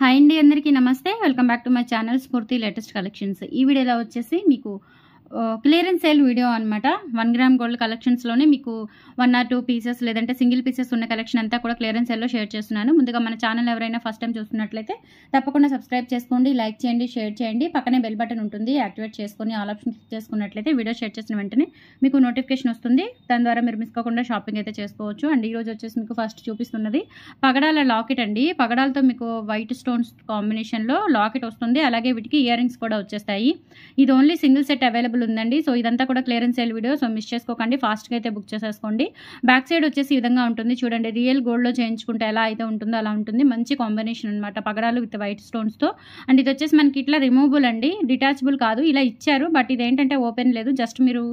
hi అండి అందరికీ నమస్తే welcome back to my channel Spoorthi latest collections ఈ వీడియోలో వచ్చేసి మీకు క్లియరెన్స్ సేల్ వీడియో అనమాట వన్ గ్రామ్ గోల్డ్ కలెక్షన్స్లోనే మీకు వన్ ఆర్ టూ పీసెస్ లేదంటే సింగిల్ పీసెస్ ఉన్న కలెక్షన్ అంతా కూడా క్లియరెన్స్ సేల్లో షేర్ చేస్తున్నాను ముందుగా మన ఛానల్ ఎవరైనా ఫస్ట్ టైం చూస్తున్నట్లయితే తప్పకుండా సబ్స్క్రైబ్ చేసుకోండి లైక్ చేయండి షేర్ చేయండి పక్కనే బెల్ బటన్ ఉంటుంది యాక్టివేట్ చేసుకొని ఆల్ ఆప్షన్ చేసుకున్నట్లయితే వీడియో షేర్ చేసిన వెంటనే మీకు నోటిఫికేషన్ వస్తుంది దాని ద్వారా మీరు మిస్ కాకుండా షాపింగ్ అయితే చేసుకోవచ్చు అండ్ ఈరోజు వచ్చేసి మీకు ఫస్ట్ చూపిస్తున్నది పగడాల లాకెట్ అండి పగడాలతో మీకు వైట్ స్టోన్స్ కాంబినేషన్లో లాకెట్ వస్తుంది అలాగే వీటికి ఇయర్ రింగ్స్ కూడా వచ్చేస్తాయి ఇది only single set available available ఉందండి సో ఇదంతా కూడా clearance sale video so miss చేసుకోకండి ఫాస్ట్గా అయితే బుక్ చేసేసుకోండి బ్యాక్ సైడ్ వచ్చేసి ఈ విధంగా ఉంటుంది చూడండి రియల్ గోల్డ్లో చేయించుకుంటే ఎలా అయితే ఉంటుందో అలా ఉంటుంది మంచి కాంబినేషన్ అనమాట పగడాలు విత్ వైట్ స్టోన్స్తో అండ్ ఇది వచ్చేసి మనకి ఇట్లా రిమూవబుల్ అండి డిటాచబుల్ కాదు ఇలా ఇచ్చారు బట్ ఇదేంటంటే ఓపెన్ లేదు జస్ట్ మీరు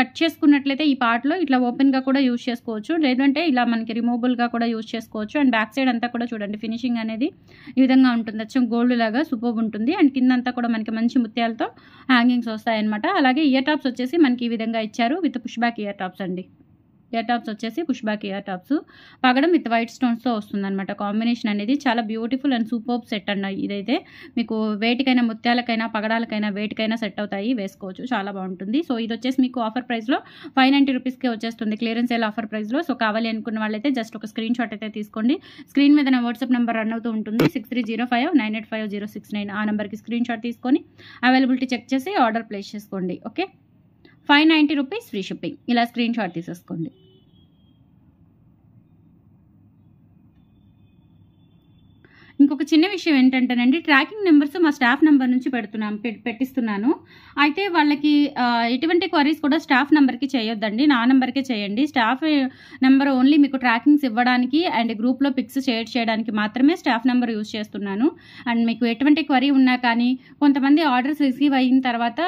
కట్ చేసుకున్నట్లయితే ఈ పార్ట్లో ఇట్లా ఓపెన్గా కూడా యూజ్ చేసుకోవచ్చు లేదంటే ఇలా మనకి రిమూవబుల్గా కూడా యూజ్ చేసుకోవచ్చు అండ్ బ్యాక్ సైడ్ అంతా కూడా చూడండి ఫినిషింగ్ అనేది ఈ విధంగా ఉంటుంది వచ్చి గోల్డ్ లాగా సూపర్ ఉంటుంది అండ్ కిందంతా కూడా మనకి మంచి ముత్యాలతో హ్యాంగింగ్స్ వస్తాయన్నమాట అలాగే ఇయర్ టాప్స్ వచ్చేసి మనకి ఈ విధంగా ఇచ్చారు with push back ear tops అండి ఇయర్ టాప్స్ వచ్చేసి పుష్బాక్ ఇయర్ టాప్స్ పగడం విత్ వైట్ స్టోన్స్తో వస్తుందన్నమాట కాంబినేషన్ అనేది చాలా బ్యూటిఫుల్ అండ్ సూపర్ సెట్ అండి ఇదైతే మీకు వేటికైనా ముత్యాలకైనా పగడాలకైనా వేటికైనా సెట్ అవుతాయి వేసుకోవచ్చు చాలా బాగుంటుంది సో ఇది వచ్చేసి మీకు ఆఫర్ ప్రైస్లో ఫైవ్ నైంటీ రూపీస్కే వచ్చేస్తుంది క్లియరెన్స్ సేల్ ఆఫర్ ప్రైస్లో సో కావాలి అనుకున్న వాళ్ళైతే జస్ట్ ఒక స్క్రీన్ షాట్ అయితే తీసుకోండి స్క్రీన్ మీద నా వాట్సాప్ నెంబర్ రన్ అవుతూ ఉంటుంది six three zero five nine eight five zero six nine ఆ నెంబర్కి స్క్రీన్ షాట్ తీసుకొని అవైలబిలిటీ చెక్ చేసి ఆర్డర్ ప్లేస్ చేసుకోండి okay five ninety rupees free shipping ఇలా స్క్రీన్ షాట్ తీసేసుకోండి ఇంకొక చిన్న విషయం ఏంటంటేనండి ట్రాకింగ్ నెంబర్స్ మా స్టాఫ్ నెంబర్ నుంచి పెడుతున్నాం పెట్టిస్తున్నాను అయితే వాళ్ళకి ఎటువంటి క్వరీస్ కూడా స్టాఫ్ నెంబర్కి చేయొద్దండి నా నెంబర్కే చేయండి స్టాఫ్ నెంబర్ ఓన్లీ మీకు ట్రాకింగ్స్ ఇవ్వడానికి అండ్ గ్రూప్లో పిక్స్ షేర్ చేయడానికి మాత్రమే స్టాఫ్ నెంబర్ యూజ్ చేస్తున్నాను అండ్ మీకు ఎటువంటి క్వరీ ఉన్నా కానీ కొంతమంది ఆర్డర్స్ రిసీవ్ అయిన తర్వాత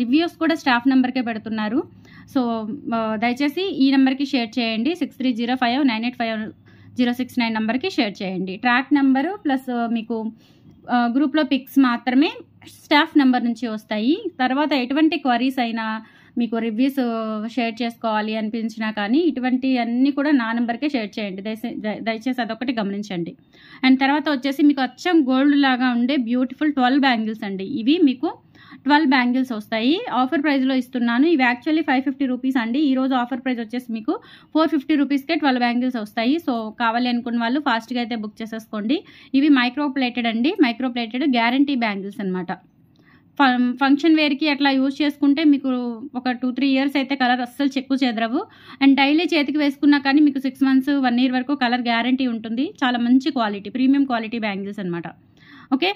రివ్యూస్ కూడా స్టాఫ్ నెంబర్కే పెడుతున్నారు సో దయచేసి ఈ నెంబర్కి షేర్ చేయండి six three zero five nine eight five zero six nine నెంబర్కి షేర్ చేయండి ట్రాక్ నెంబరు ప్లస్ మీకు గ్రూప్లో పిక్స్ మాత్రమే స్టాఫ్ నెంబర్ నుంచి వస్తాయి తర్వాత ఎటువంటి క్వరీస్ అయినా మీకు రివ్యూస్ షేర్ చేసుకోవాలి అనిపించినా కానీ ఇటువంటి అన్నీ కూడా నా నెంబర్కే షేర్ చేయండి దయచేసి అదొకటి గమనించండి అండ్ తర్వాత వచ్చేసి మీకు అచ్చం గోల్డ్ లాగా ఉండే బ్యూటిఫుల్ ట్వెల్వ్ బ్యాంగిల్స్ అండి ఇవి మీకు ట్వెల్వ్ బ్యాంగిల్స్ వస్తాయి ఆఫర్ ప్రైస్లో ఇస్తున్నాను ఇవి యాక్చువల్లీ ఫైవ్ ఫిఫ్టీ రూపీస్ అండి ఈరోజు ఆఫర్ ప్రైస్ వచ్చేసి మీకు ఫోర్ ఫిఫ్టీ రూపీస్కే ట్వెల్వ్ బ్యాంగిల్స్ వస్తాయి సో కావాలి అనుకున్న వాళ్ళు ఫాస్ట్గా అయితే బుక్ చేసేసుకోండి ఇవి మైక్రో ప్లేటెడ్ అండి మైక్రో ప్లేటెడ్ గ్యారంటీ బ్యాంగిల్స్ అనమాట ఫంక్షన్ వేర్కి అట్లా యూజ్ చేసుకుంటే మీకు ఒక టూ త్రీ ఇయర్స్ అయితే కలర్ అస్సలు చెక్కు చెదరవు అండ్ డైలీ చేతికి వేసుకున్నా కానీ మీకు సిక్స్ మంత్స్ వన్ ఇయర్ వరకు కలర్ గ్యారంటీ ఉంటుంది చాలా మంచి క్వాలిటీ ప్రీమియం క్వాలిటీ బ్యాంగిల్స్ అనమాట ఓకే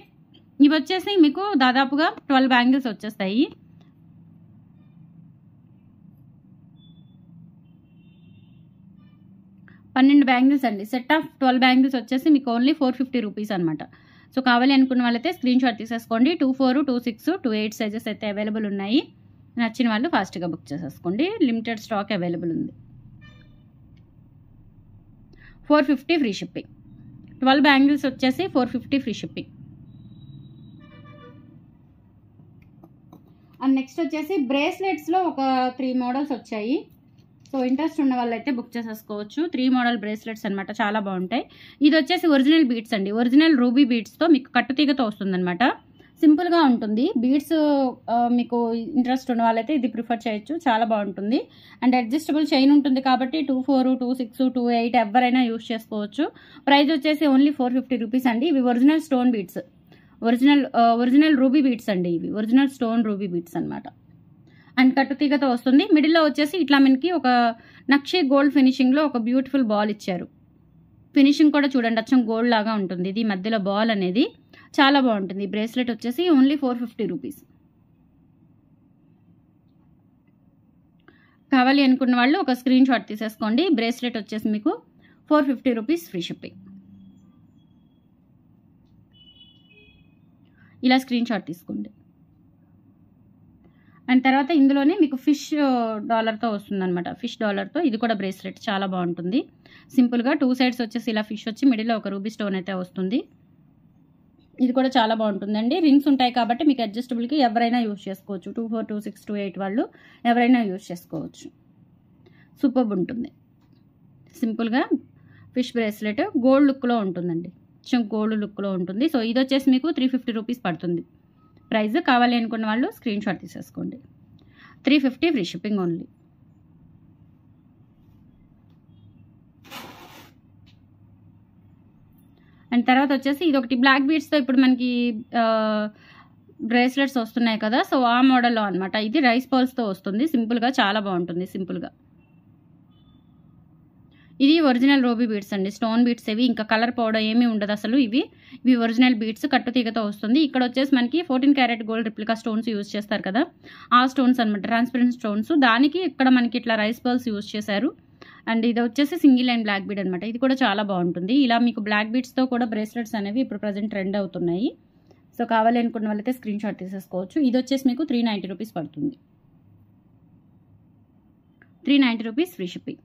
ఇవి వచ్చేసి మీకు దాదాపుగా ట్వెల్వ్ బ్యాంగిల్స్ వచ్చేస్తాయి పన్నెండు బ్యాంగిల్స్ అండి సెట్ ఆఫ్ ట్వెల్వ్ బ్యాంగిల్స్ వచ్చేసి మీకు ఓన్లీ ఫోర్ ఫిఫ్టీ రూపీస్ అనమాట సో కావాలి అనుకున్న వాళ్ళైతే స్క్రీన్ షాట్ తీసేసుకోండి two four two six two eight sizes అయితే అవైలబుల్ ఉన్నాయి నచ్చిన వాళ్ళు ఫాస్ట్గా బుక్ చేసేసుకోండి లిమిటెడ్ స్టాక్ అవైలబుల్ ఉంది four fifty free shipping twelve bangles వచ్చేసి four fifty free shipping and next వచ్చేసి బ్రేస్లెట్స్లో ఒక త్రీ మోడల్స్ వచ్చాయి సో ఇంట్రెస్ట్ ఉన్న వాళ్ళైతే బుక్ చేసేసుకోవచ్చు త్రీ మోడల్ బ్రేస్లెట్స్ అనమాట చాలా బాగుంటాయి ఇది వచ్చేసి ఒరిజినల్ బీట్స్ అండి ఒరిజినల్ రూబీ బీట్స్తో మీకు కట్టుతీగతో వస్తుందనమాట సింపుల్గా ఉంటుంది బీడ్స్ మీకు ఇంట్రెస్ట్ ఉన్న వాళ్ళైతే ఇది ప్రిఫర్ చేయొచ్చు చాలా బాగుంటుంది అండ్ అడ్జస్టబుల్ చైన్ ఉంటుంది కాబట్టి two four two six two eight ఎవరైనా యూస్ చేసుకోవచ్చు ప్రైస్ వచ్చేసి ఓన్లీ ఫోర్ ఫిఫ్టీ రూపీస్ అండి ఇవి original stone beads original original ruby beads అండి ఇవి ఒరిజినల్ స్టోన్ రూబీ బీట్స్ అనమాట అండ్ తీగతో వస్తుంది మిడిల్లో వచ్చేసి ఇట్లా మనకి ఒక నక్షి గోల్డ్ ఫినిషింగ్లో ఒక బ్యూటిఫుల్ బాల్ ఇచ్చారు ఫినిషింగ్ కూడా చూడండి అచ్చం గోల్డ్ లాగా ఉంటుంది ఇది మధ్యలో బాల్ అనేది చాలా బాగుంటుంది బ్రేస్లెట్ వచ్చేసి ఓన్లీ ఫోర్ ఫిఫ్టీ రూపీస్ కావాలి అనుకున్న వాళ్ళు ఒక స్క్రీన్ షాట్ తీసేసుకోండి బ్రేస్లెట్ వచ్చేసి మీకు four fifty rupees free shipping ఇలా స్క్రీన్ షాట్ తీసుకోండి అండ్ తర్వాత ఇందులోనే మీకు ఫిష్ డాలర్తో వస్తుందన్నమాట ఫిష్ డాలర్తో ఇది కూడా బ్రేస్లెట్ చాలా బాగుంటుంది సింపుల్గా టూ సైడ్స్ వచ్చేసి ఇలా ఫిష్ వచ్చి మిడిల్లో ఒక రూబీ స్టోన్ అయితే వస్తుంది ఇది కూడా చాలా బాగుంటుందండి రింగ్స్ ఉంటాయి కాబట్టి మీకు అడ్జస్టబుల్కి ఎవరైనా యూజ్ చేసుకోవచ్చు two four two six two eight వాళ్ళు ఎవరైనా యూజ్ చేసుకోవచ్చు సూపర్ ఉంటుంది సింపుల్గా ఫిష్ బ్రేస్లెట్ గోల్డ్ లుక్లో ఉంటుందండి కొంచెం గోల్డ్ లుక్లో ఉంటుంది సో ఇది వచ్చేసి మీకు త్రీ ఫిఫ్టీ రూపీస్ పడుతుంది ప్రైజ్ కావాలి అనుకున్న వాళ్ళు స్క్రీన్ షాట్ తీసేసుకోండి three fifty free shipping only and తర్వాత వచ్చేసి ఇది ఒకటి బ్లాక్ బీడ్స్తో ఇప్పుడు మనకి బ్రేస్లెట్స్ వస్తున్నాయి కదా సో ఆ మోడల్లో అనమాట ఇది రైస్ పోల్స్తో వస్తుంది సింపుల్గా చాలా బాగుంటుంది సింపుల్గా ఇది ఒరిజినల్ రోబీ బీడ్స్ అండి స్టోన్ బీడ్స్ ఇవి ఇంకా కలర్ పౌడర్ ఏమీ ఉండదు అసలు ఇవి ఇవి ఒరిజినల్ బీడ్స్ తీగతో వస్తుంది ఇక్కడ వచ్చేసి మనకి fourteen carat gold replica stones use చేస్తారు కదా ఆ స్టోన్స్ అనమాట ట్రాన్స్పరెంట్ స్టోన్స్ దానికి ఇక్కడ మనకి ఇట్లా రైస్ బల్స్ యూజ్ చేశారు అండ్ ఇది వచ్చేసి సింగిల్ అండ్ బ్లాక్ బీడ్ అనమాట ఇది కూడా చాలా బాగుంటుంది ఇలా మీకు బ్లాక్ బీడ్స్తో కూడా బ్రేస్లెట్స్ అనేవి ఇప్పుడు ప్రజెంట్ ట్రెండ్ అవుతున్నాయి సో కావాలి అనుకున్న వాళ్ళైతే స్క్రీన్ షాట్ తీసేసుకోవచ్చు ఇది వచ్చేసి మీకు త్రీ నైంటీ రూపీస్ పడుతుంది three ninety rupees free shipping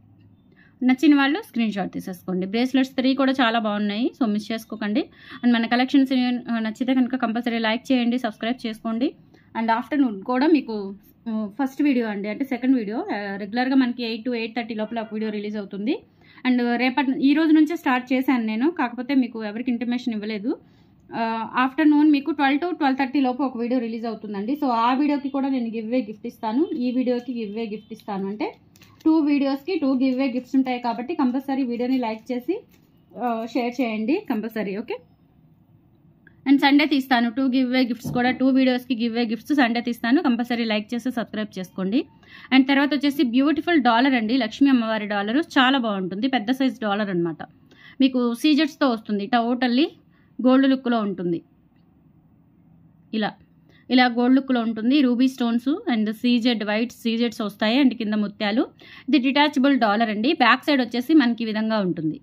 నచ్చిన వాళ్ళు స్క్రీన్ షాట్ తీసేసుకోండి బ్రేస్లెట్స్ త్రీ కూడా చాలా బాగున్నాయి సో మిస్ చేసుకోకండి అండ్ మన కలెక్షన్స్ నచ్చితే కనుక కంపల్సరీ లైక్ చేయండి సబ్స్క్రైబ్ చేసుకోండి అండ్ ఆఫ్టర్నూన్ కూడా మీకు ఫస్ట్ వీడియో అండి అంటే సెకండ్ వీడియో రెగ్యులర్గా మనకి ఎయిట్ టు ఎయిట్ థర్టీ లోపల వీడియో రిలీజ్ అవుతుంది అండ్ రేపటి ఈ రోజు నుంచే స్టార్ట్ చేశాను నేను కాకపోతే మీకు ఎవరికి ఇంటర్మేషన్ ఇవ్వలేదు ఆఫ్టర్నూన్ మీకు ట్వెల్వ్ టు ట్వెల్వ్ థర్టీ లోపు ఒక వీడియో రిలీజ్ అవుతుందండి సో ఆ వీడియోకి కూడా నేను గివ్వే గిఫ్ట్ ఇస్తాను ఈ వీడియోకి గివ్వే గిఫ్ట్ ఇస్తాను అంటే టూ వీడియోస్కి టూ గివ్వే గిఫ్ట్స్ ఉంటాయి కాబట్టి కంపల్సరీ వీడియోని లైక్ చేసి షేర్ చేయండి కంపల్సరీ ఓకే అండ్ సండే తీస్తాను టూ గివ్ వే గిఫ్ట్స్ కూడా టూ వీడియోస్కి గివ్వే గిఫ్ట్స్ సండే తీస్తాను కంపల్సరీ లైక్ చేసి సబ్స్క్రైబ్ చేసుకోండి అండ్ తర్వాత వచ్చేసి బ్యూటిఫుల్ డాలర్ అండి లక్ష్మీ అమ్మవారి డాలర్ చాలా బాగుంటుంది పెద్ద సైజ్ డాలర్ అనమాట మీకు సీజర్స్తో వస్తుంది టోటల్లీ గోల్డ్ లుక్లో ఉంటుంది ఇలా ఇలా గోల్డ్ లుక్లో ఉంటుంది ruby stones and CZ white సీజెడ్స్ వస్తాయి అండ్ కింద ముత్యాలు ఇది డిటాచబుల్ డాలర్ అండి బ్యాక్ సైడ్ వచ్చేసి మనకి ఈ విధంగా ఉంటుంది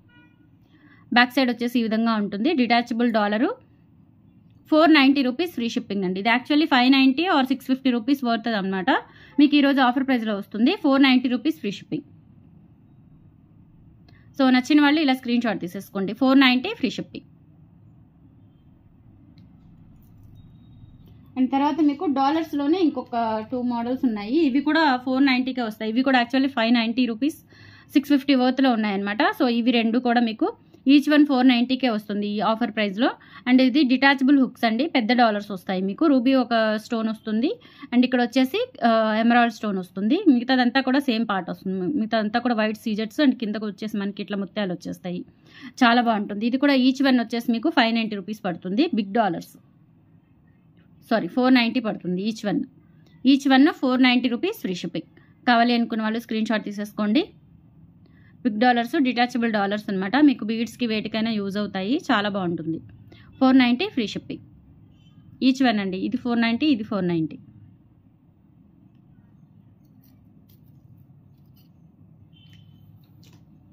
బ్యాక్ సైడ్ వచ్చేసి ఈ విధంగా ఉంటుంది detachable dollar four ninety rupees free shipping అండి ఇది actually five ninety or six fifty rupees పడుతుంది అనమాట మీకు ఈరోజు ఆఫర్ ప్రైస్లో వస్తుంది four ninety rupees free shipping so నచ్చిన వాళ్ళు ఇలా స్క్రీన్ షాట్ తీసేసుకోండి four ninety free shipping and తర్వాత మీకు డాలర్స్లోనే ఇంకొక టూ మోడల్స్ ఉన్నాయి ఇవి కూడా ఫోర్ నైంటీకే వస్తాయి ఇవి కూడా actually five ninety rupees six fifty వర్త్లో ఉన్నాయన్నమాట సో ఇవి రెండు కూడా మీకు ఈచ్ వన్ ఫోర్ నైంటీకే వస్తుంది ఈ ఆఫర్ ప్రైస్లో అండ్ ఇది డిటాచబుల్ హుక్స్ అండి పెద్ద డాలర్స్ వస్తాయి మీకు రూబీ ఒక స్టోన్ వస్తుంది అండ్ ఇక్కడ వచ్చేసి ఎమరాల్డ్ స్టోన్ వస్తుంది మిగతాదంతా కూడా సేమ్ పార్ట్ వస్తుంది మిగతాదంతా కూడా వైట్ సీజర్స్ అండ్ కిందకు వచ్చేసి మనకి ఇట్లా ముత్యాలు వచ్చేస్తాయి చాలా బాగుంటుంది ఇది కూడా ఈచ్ వన్ వచ్చేసి మీకు ఫైవ్ నైంటీ రూపీస్ పడుతుంది big dollars sorry four ninety పడుతుంది each one each one four ninety rupees free shipping కావాలి అనుకున్న వాళ్ళు స్క్రీన్ షాట్ తీసేసుకోండి బిగ్ డాలర్స్ డిటాచబుల్ డాలర్స్ అనమాట మీకు బీడ్స్కి వేటికైనా యూజ్ అవుతాయి చాలా బాగుంటుంది four ninety free shipping each one అండి ఇది ఫోర్ నైంటీ ఇది ఫోర్ నైంటీ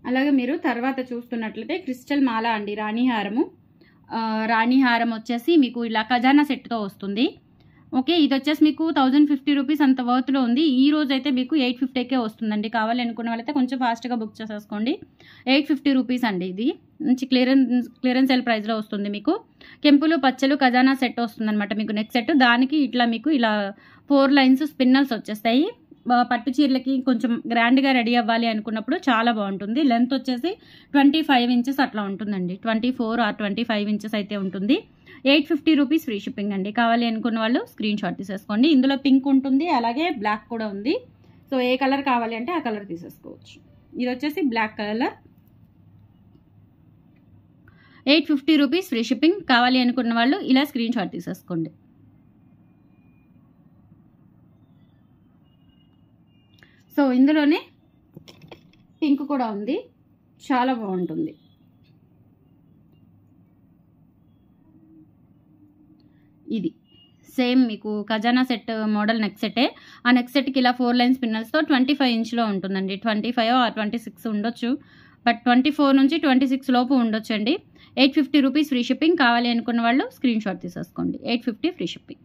అలాగే మీరు తర్వాత చూస్తున్నట్లయితే క్రిస్టల్ మాల అండి రాణిహారము రాణి హారం వచ్చేసి మీకు ఇలా ఖజానా సెట్తో వస్తుంది ఓకే ఇది వచ్చేసి మీకు థౌజండ్ ఫిఫ్టీ రూపీస్ అంత వర్త్లో ఉంది ఈ రోజు అయితే మీకు ఎయిట్ ఫిఫ్టీకే వస్తుందండి కావాలి అనుకున్న వాళ్ళైతే కొంచెం ఫాస్ట్గా బుక్ చేసేసుకోండి ఎయిట్ ఫిఫ్టీ రూపీస్ అండి ఇది మంచి క్లియరెన్స్ క్లియరెన్స్ సెల్ ప్రైస్లో వస్తుంది మీకు కెంపులు పచ్చలు ఖజానా సెట్ వస్తుందన్నమాట మీకు నెక్స్ట్ సెట్ దానికి ఇట్లా మీకు ఇలా ఫోర్ లైన్స్ స్పిన్నల్స్ వచ్చేస్తాయి పట్టు చీరలకి కొంచెం గ్రాండ్గా రెడీ అవ్వాలి అనుకున్నప్పుడు చాలా బాగుంటుంది లెంత్ వచ్చేసి ట్వంటీ ఫైవ్ ఇంచెస్ అట్లా ఉంటుందండి twenty four or twenty five inches అయితే ఉంటుంది eight fifty rupees free shipping అండి కావాలి అనుకున్న వాళ్ళు స్క్రీన్ షాట్ తీసేసుకోండి ఇందులో పింక్ ఉంటుంది అలాగే బ్లాక్ కూడా ఉంది సో ఏ కలర్ కావాలి అంటే ఆ కలర్ తీసేసుకోవచ్చు ఇది వచ్చేసి black colour eight fifty rupees free shipping కావాలి అనుకున్న వాళ్ళు ఇలా స్క్రీన్ షాట్ తీసేసుకోండి సో ఇందులోనే పింక్ కూడా ఉంది చాలా బాగుంటుంది ఇది సేమ్ మీకు ఖజానా సెట్ మోడల్ నెక్ సెటే ఆ నెక్ సెట్కి ఇలా ఫోర్ లైన్స్ పిన్నర్స్తో ట్వంటీ ఫైవ్ ఇంచ్లో ఉంటుందండి ట్వంటీ ఫైవ్ ఆ ట్వంటీ సిక్స్ ఉండొచ్చు బట్ ట్వంటీ ఫోర్ నుంచి ట్వంటీ సిక్స్ లోపు ఉండొచ్చండి eight fifty rupees free shipping కావాలి అనుకున్న వాళ్ళు స్క్రీన్ షాట్ తీసేసుకోండి eight fifty free shipping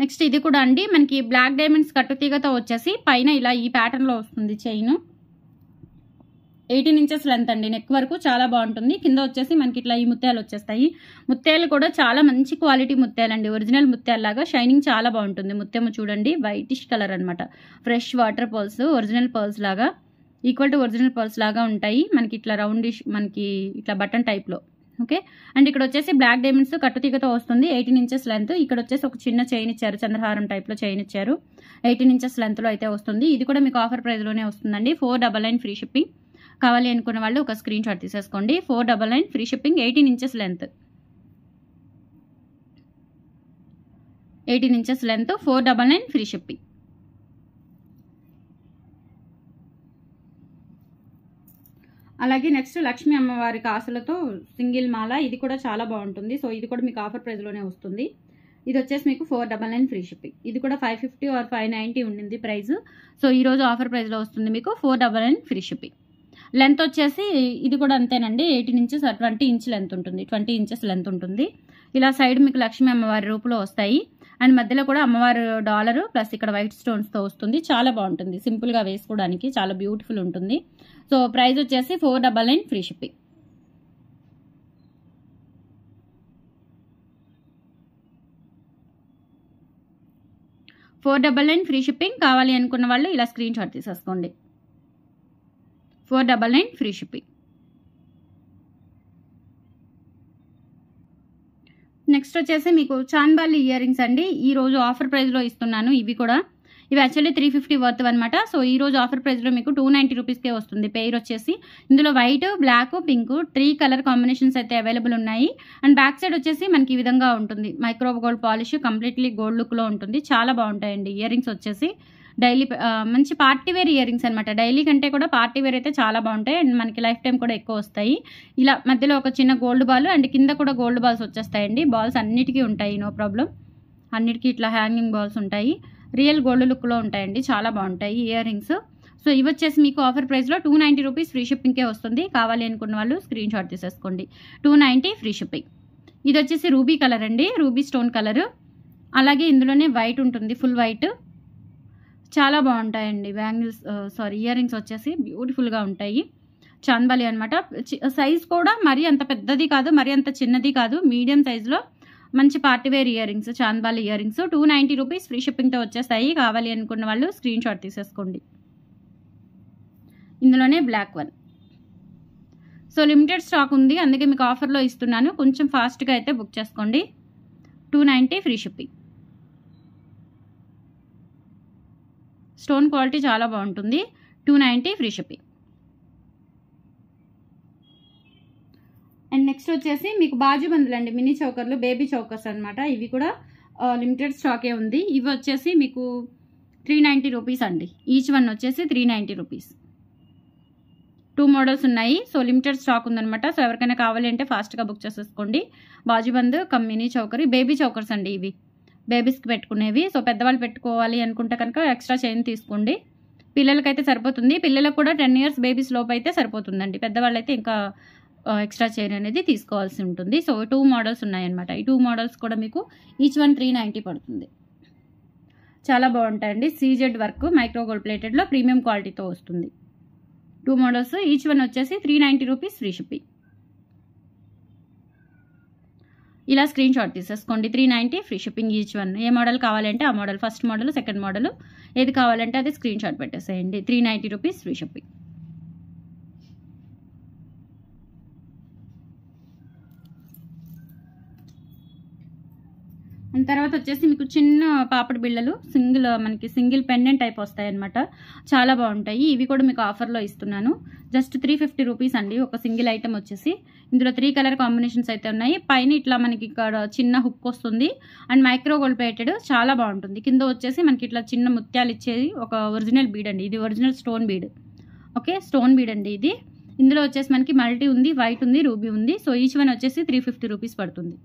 next ఇది కూడా అండి మనకి బ్లాక్ డైమండ్స్ కట్టుతీగతో వచ్చేసి పైన ఇలా ఈ ప్యాటర్న్లో వస్తుంది చైన్ ఎయిటీన్ ఇంచెస్ లెంత్ అండి నెక్ వరకు చాలా బాగుంటుంది కింద వచ్చేసి మనకి ఇట్లా ఈ ముత్యాలు వచ్చేస్తాయి ముత్యాలు కూడా చాలా మంచి క్వాలిటీ ముత్యాలు అండి ఒరిజినల్ ముత్యాలలాగా షైనింగ్ చాలా బాగుంటుంది ముత్యము చూడండి వైటిష్ కలర్ అనమాట fresh water pearls original pearls లాగా ఈక్వల్ టు ఒరిజినల్ పర్ల్స్ లాగా ఉంటాయి మనకి ఇట్లా రౌండిష్ మనకి ఇట్లా బటన్ టైప్లో ఓకే అండ్ ఇక్కడ వచ్చేసి బ్లాక్ డైమండ్స్ కట్టుతీగతో వస్తుంది ఎయిటీన్ ఇంచెస్ లెంత్ ఇక్కడ వచ్చేసి ఒక చిన్న చైన్ ఇచ్చారు చంద్రహారం టైప్లో చైన్ ఇచ్చారు ఎయిటీన్ ఇంచెస్ లెంత్లో అయితే వస్తుంది ఇది కూడా మీకు ఆఫర్ ప్రైస్లోనే వస్తుందండి four double nine free shipping కావాలి అనుకున్న వాళ్ళు ఒక స్క్రీన్ షాట్ తీసేసుకోండి four double nine free shipping eighteen inches length eighteen inches length four double nine free shipping అలాగే నెక్స్ట్ లక్ష్మీ అమ్మవారి కాసులతో సింగిల్ మాల ఇది కూడా చాలా బాగుంటుంది సో ఇది కూడా మీకు ఆఫర్ ప్రైస్లోనే వస్తుంది ఇది వచ్చేసి మీకు four double nine free shipping ఇది కూడా five fifty or five ninety ఉండింది ప్రైస్ సో ఈరోజు ఆఫర్ ప్రైస్లో వస్తుంది మీకు four double nine free shipping length వచ్చేసి ఇది కూడా అంతేనండి eighteen inches twenty inch length ఉంటుంది ట్వంటీ ఇంచెస్ లెంత్ ఉంటుంది ఇలా సైడ్ మీకు లక్ష్మీ అమ్మవారి రూపులో వస్తాయి అండ్ మధ్యలో కూడా అమ్మవారు డాలరు ప్లస్ ఇక్కడ వైట్ స్టోన్స్తో వస్తుంది చాలా బాగుంటుంది సింపుల్గా వేసుకోవడానికి చాలా బ్యూటిఫుల్ ఉంటుంది సో ప్రైస్ వచ్చేసి four double nine free shipping four double nine free shipping కావాలి అనుకున్న వాళ్ళు ఇలా స్క్రీన్ షాట్ తీసేసుకోండి four double nine free shipping next వచ్చేసి మీకు చాన్బాలి ఇయర్ రింగ్స్ అండి ఈ రోజు ఆఫర్ ప్రైస్లో ఇస్తున్నాను ఇవి కూడా ఇవి యాక్చువల్లీ త్రీ ఫిఫ్టీ వర్త్ అనమాట సో ఈ రోజు ఆఫర్ ప్రైస్లో మీకు టూ నైంటీ రూపీస్కే వస్తుంది పెయిర్ వచ్చేసి ఇందులో white black pink three colour combinations అయితే అవైలబుల్ ఉన్నాయి అండ్ బ్యాక్ సైడ్ వచ్చేసి మనకి ఈ విధంగా ఉంటుంది micro gold polish completely gold లుక్లో ఉంటుంది చాలా బాగుంటాయండి ఇయర్ రింగ్స్ వచ్చేసి డైలీ మంచి పార్టీ వేర్ ఇయర్ రింగ్స్ అనమాట డైలీ కంటే కూడా పార్టీ వేర్ అయితే చాలా బాగుంటాయి అండ్ మనకి లైఫ్ టైం కూడా ఎక్కువ వస్తాయి ఇలా మధ్యలో ఒక చిన్న గోల్డ్ బాల్ అండ్ కింద కూడా గోల్డ్ బాల్స్ వచ్చేస్తాయండి బాల్స్ అన్నిటికీ ఉంటాయి నో ప్రాబ్లం అన్నిటికీ ఇట్లా హ్యాంగింగ్ బాల్స్ ఉంటాయి రియల్ గోల్డ్ లుక్లో ఉంటాయండి చాలా బాగుంటాయి ఇయర్ రింగ్స్ సో ఇవి వచ్చేసి మీకు ఆఫర్ ప్రైస్లో టూ నైంటీ రూపీస్ ఫ్రీ షిప్పింగ్కే వస్తుంది కావాలి అనుకున్న వాళ్ళు స్క్రీన్ షాట్ తీసేసుకోండి టూ నైంటీ ఫ్రీ షిప్పింగ్ ఇది వచ్చేసి రూబీ కలర్ అండి రూబీ స్టోన్ కలరు అలాగే ఇందులోనే వైట్ ఉంటుంది ఫుల్ వైట్ చాలా బాగుంటాయండి బ్యాంగిల్స్ సారీ ఇయర్ రింగ్స్ వచ్చేసి బ్యూటిఫుల్గా ఉంటాయి చాందబలి అనమాట సైజ్ కూడా మరీ అంత పెద్దది కాదు మరీ అంత చిన్నది కాదు మీడియం సైజులో మంచి party wear ear rings chandbali ear rings two ninety rupees free షిప్పింగ్తో వచ్చేస్తాయి కావాలి అనుకున్న వాళ్ళు స్క్రీన్ షాట్ తీసేసుకోండి ఇందులోనే black one so limited stock ఉంది అందుకే మీకు ఆఫర్లో ఇస్తున్నాను కొంచెం ఫాస్ట్గా అయితే బుక్ చేసుకోండి two ninety free shipping stone quality చాలా బాగుంటుంది two ninety free shipping and next వచ్చేసి మీకు బాజు అండి మినీ చౌకర్లు బేబీ చౌకర్స్ అనమాట ఇవి కూడా లిమిటెడ్ స్టాకే ఉంది ఇవి వచ్చేసి మీకు త్రీ నైంటీ రూపీస్ అండి ఈచ్ వన్ వచ్చేసి three ninety rupees two models ఉన్నాయి సో లిమిటెడ్ స్టాక్ ఉందనమాట సో ఎవరికైనా కావాలి అంటే ఫాస్ట్గా బుక్ చేసేసుకోండి కమ్ మినీ చౌకరీ బేబీ చౌకర్స్ అండి ఇవి బేబీస్కి పెట్టుకునేవి సో పెద్దవాళ్ళు పెట్టుకోవాలి అనుకుంటే కనుక ఎక్స్ట్రా చైన్ తీసుకోండి పిల్లలకైతే సరిపోతుంది పిల్లలకు కూడా టెన్ ఇయర్స్ బేబీస్ లోపు అయితే సరిపోతుందండి పెద్దవాళ్ళు అయితే ఇంకా ఎక్స్ట్రా చైన్ అనేది తీసుకోవాల్సి ఉంటుంది సో టూ మోడల్స్ ఉన్నాయన్నమాట ఈ టూ మోడల్స్ కూడా మీకు ఈచ్ వన్ త్రీ నైంటీ పడుతుంది చాలా బాగుంటాయండి సీజెడ్ వర్క్ మైక్రో గోల్డ్ ప్లేటెడ్లో ప్రీమియం క్వాలిటీతో వస్తుంది టూ మోడల్స్ ఈచ్ వన్ వచ్చేసి three ninety rupees free shipping ఇలా స్క్రీన్ షాట్ తీసేసుకోండి three ninety free shipping each one ఏ మోడల్ కావాలంటే ఆ model first model second model ఏది కావాలంటే అది స్క్రీన్ షాట్ పెట్టేసేయండి three ninety rupees free shipping తర్వాత వచ్చేసి మీకు చిన్న పాపడి బిళ్ళలు సింగిల్ మనకి సింగిల్ పెండెంట్ టైప్ వస్తాయి అనమాట చాలా బాగుంటాయి ఇవి కూడా మీకు ఆఫర్లో ఇస్తున్నాను జస్ట్ త్రీ ఫిఫ్టీ రూపీస్ అండి ఒక సింగిల్ ఐటమ్ వచ్చేసి ఇందులో త్రీ కలర్ కాంబినేషన్స్ అయితే ఉన్నాయి పైన ఇట్లా మనకి ఇక్కడ చిన్న హుక్ వస్తుంది అండ్ మైక్రో గోల్డ్ ప్లేటెడ్ చాలా బాగుంటుంది కింద వచ్చేసి మనకి ఇట్లా చిన్న ముత్యాలు ఇచ్చేది ఒక ఒరిజినల్ బీడ్ అండి ఇది original stone bead okay stone bead అండి ఇది ఇందులో వచ్చేసి మనకి మల్టీ ఉంది వైట్ ఉంది రూబీ ఉంది సో ఈచ్ వన్ వచ్చేసి త్రీ ఫిఫ్టీ రూపీస్ పడుతుంది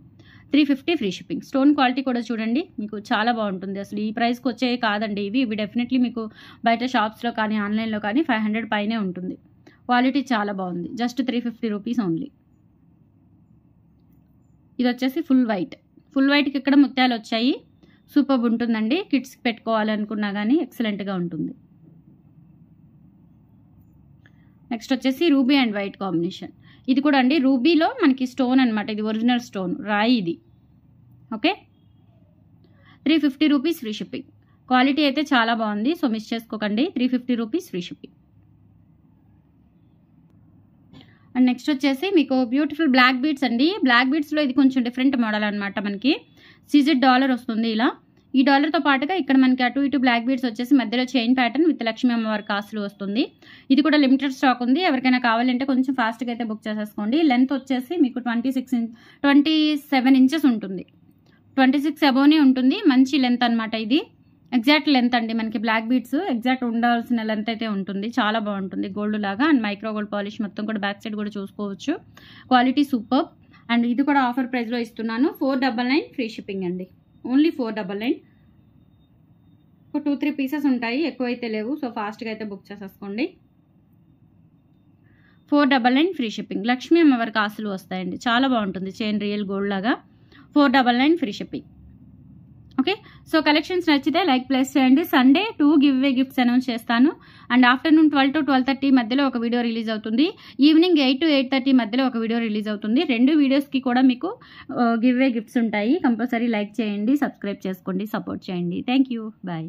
three fifty free shipping stone quality కూడా చూడండి మీకు చాలా బాగుంటుంది అసలు ఈ ప్రైస్కి వచ్చే కాదండి ఇవి ఇవి డెఫినెట్లీ మీకు బయట షాప్స్లో కానీ ఆన్లైన్లో కానీ ఫైవ్ హండ్రెడ్ పైనే ఉంటుంది క్వాలిటీ చాలా బాగుంది just three fifty rupees only ఇది వచ్చేసి ఫుల్ వైట్ ఫుల్ వైట్కి ఇక్కడ ముత్యాలు వచ్చాయి సూపర్ ఉంటుందండి కిడ్స్కి పెట్టుకోవాలనుకున్నా కానీ ఎక్సలెంట్గా ఉంటుంది నెక్స్ట్ వచ్చేసి రూబీ అండ్ వైట్ కాంబినేషన్ ఇది కూడా అండి రూబీలో మనకి స్టోన్ అనమాట ఇది ఒరిజినల్ స్టోన్ రాయి ఇది okay three fifty rupees free shipping quality అయితే చాలా బాగుంది సో మిస్ చేసుకోకండి three fifty rupees free shipping and next వచ్చేసి మీకు బ్యూటిఫుల్ బ్లాక్ బీడ్స్ అండి బ్లాక్ బీడ్స్లో ఇది కొంచెం డిఫరెంట్ మోడల్ అనమాట మనకి సిజిడ్ డాలర్ వస్తుంది ఇలా ఈ డాలర్తో పాటుగా ఇక్కడ మనకి అటు ఇటు బ్లాక్ బీడ్స్ వచ్చేసి మధ్యలో చైన్ ప్యాటర్న్ విత్ లక్ష్మీ అమ్మవారి కాస్ట్లు వస్తుంది ఇది కూడా లిమిటెడ్ స్టాక్ ఉంది ఎవరికైనా కావాలంటే కొంచెం ఫాస్ట్గా అయితే బుక్ చేసేసుకోండి లెంత్ వచ్చేసి మీకు twenty six twenty seven inches ఉంటుంది ట్వంటీ సిక్స్ అబోనే ఉంటుంది మంచి లెంత్ అనమాట ఇది ఎగ్జాక్ట్ లెంత్ అండి మనకి బ్లాక్ బీడ్స్ ఎగ్జాక్ట్ ఉండాల్సిన లెంత్ అయితే ఉంటుంది చాలా బాగుంటుంది గోల్డ్ లాగా అండ్ మైక్రో గోల్డ్ పాలిష్ మొత్తం కూడా బ్యాక్ సైడ్ కూడా చూసుకోవచ్చు క్వాలిటీ సూపర్ అండ్ ఇది కూడా ఆఫర్ ప్రైస్లో ఇస్తున్నాను four double nine free shipping అండి ఓన్లీ ఫోర్ డబల్ నైన్ ఒక టూ త్రీ పీసెస్ ఉంటాయి ఎక్కువ అయితే లేవు సో ఫాస్ట్గా అయితే బుక్ చేసేసుకోండి four double nine free shipping Lakshmi అమ్మవారికి ఆశలు వస్తాయండి చాలా బాగుంటుంది చైన్ రియల్ గోల్డ్ లాగా four double nine free shipping okay so collections నచ్చితే లైక్ ప్లేస్ చేయండి Sunday two giveaway gifts announce చేస్తాను and afternoon twelve to twelve thirty మధ్యలో ఒక వీడియో రిలీజ్ అవుతుంది evening eight to eight thirty మధ్యలో ఒక వీడియో రిలీజ్ అవుతుంది రెండు వీడియోస్కి కూడా మీకు గివ్ వే గిఫ్ట్స్ ఉంటాయి కంపల్సరీ లైక్ చేయండి సబ్స్క్రైబ్ చేసుకోండి సపోర్ట్ చేయండి థ్యాంక్ యూ బాయ్